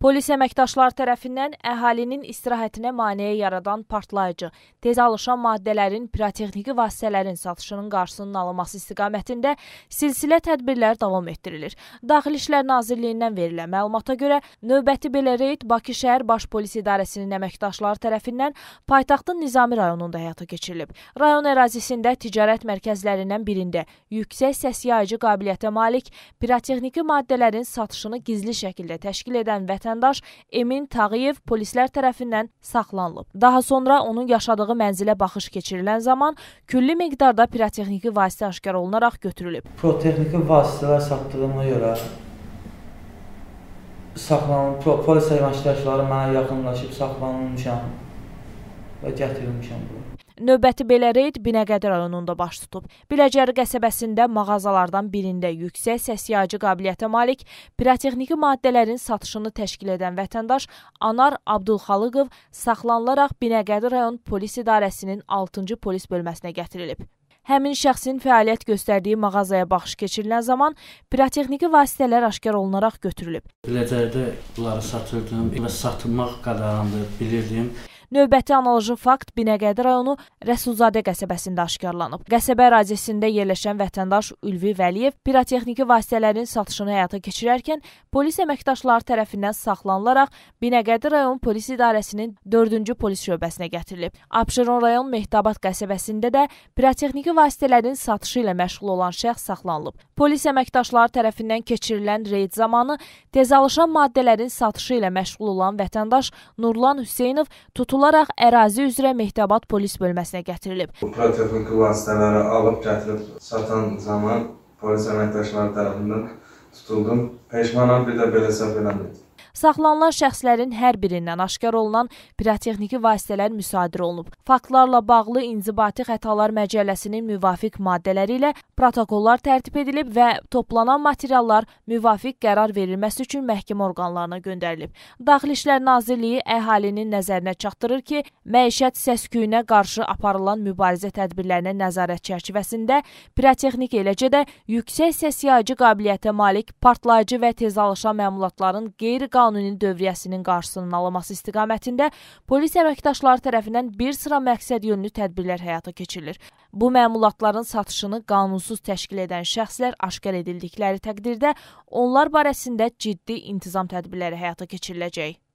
Polis əməkdaşları tərəfindən əhalinin istirahətinə maneə yaradan partlayıcı, tez alışan maddələrin, pirotexniki vasitələrin satışının qarşısının alınması istiqamətində silsilə tədbirlər davam etdirilir. Daxili İşlər Nazirliyindən verilən məlumata görə, növbəti belə reyd Bakı şəhər Baş Polis İdarəsinin əməkdaşları tərəfindən paytaxtın Nizami rayonunda həyata keçirilib. Rayon ərazisində ticarət mərkəzlərindən birində yüksək səs yayıcı qabiliyyətə malik pirotexniki maddələrin satışını gizli şəkildə təşkil edən vətəndaşlar vətəndaş Emin Tağıyev polislər tərəfindən saxlanılıb. Daha sonra onun yaşadığı mənzilə baxış keçirilən zaman külli miqdarda pirotexniki vasitə aşkar olunaraq götürülüb. Pirotexniki vasitələr satdığıma görə saxlanılıb, polis əməkdaşları mənə yaxınlaşıb saxlanılmışam və gətirilmişəm bura. Növbəti belə reyd Binəqədi rayonunda baş tutub. Biləcəri qəsəbəsində mağazalardan birində yüksək səsyaci qabiliyyətə malik pirotexniki maddələrin satışını təşkil edən vətəndaş Anar Abdulxalıqov saxlanılaraq Binəqədi rayon polis idarəsinin 6-cı polis bölməsinə gətirilib. Həmin şəxsin fəaliyyət göstərdiyi mağazaya baxış keçirilən zaman pirotexniki vasitələr aşkar olunaraq götürülüb. Biləcəkdə bunları satırdım və satmaq qadağandır, bilirdim. Növbəti analoji fakt Binəqədi rayonu Rəsulzadə qəsəbəsində aşkarlanıb. Qəsəbə ərazisində yerləşən vətəndaş Ülvi Vəliyev pirotexniki vasitələrin satışını həyata keçirərkən polis əməkdaşları tərəfindən saxlanılaraq Binəqədi rayon polis idarəsinin 4-cü polis şöbəsinə gətirilib. Abşeron rayon Mehtabat qəsəbəsində də pirotexniki vasitələrin satışı ilə məşğul olan şəxs saxlanılıb. Polis əməkdaşları tərəfindən keçirilən reyd zamanı tezalışan maddələrin satışı ilə məşğul olan vətəndaş Nurlan Hüseynov tutulub tutularaq ərazi üzrə Mehtəbad polis bölməsinə gətirilib. Bu pirotexniki vasitələri alıb gətirib satan zaman polis əməkdaşları tərəfindən tutuldum. Peşmanam bir də belə səhv eləmirdim. Saxlanılan şəxslərin hər birindən aşkar olunan pirotexniki vasitələr müsadirə olunub. Faktlarla bağlı inzibati xətalar məcəlləsinin müvafiq maddələri ilə protokollar tərtib edilib və toplanan materiallar müvafiq qərar verilməsi üçün məhkəmə orqanlarına göndərilib. Daxili İşlər Nazirliyi əhalinin nəzərinə çatdırır ki, məişət səs-küyünə qarşı aparılan mübarizə tədbirlərinə nəzarət çərçivəsində pirotexnik eləcə də yüksək səs yayıcı qabiliyyətə malik partlayıcı və tezalışan məmulatların qeyri-qanuni qanuni dövriyyəsinin qarşısının alınması istiqamətində polis əməkdaşları tərəfindən bir sıra məqsədyönlü tədbirlər həyata keçirilir. Bu məmulatların satışını qanunsuz təşkil edən şəxslər aşkar edildikləri təqdirdə onlar barəsində ciddi intizam tədbirləri həyata keçiriləcək.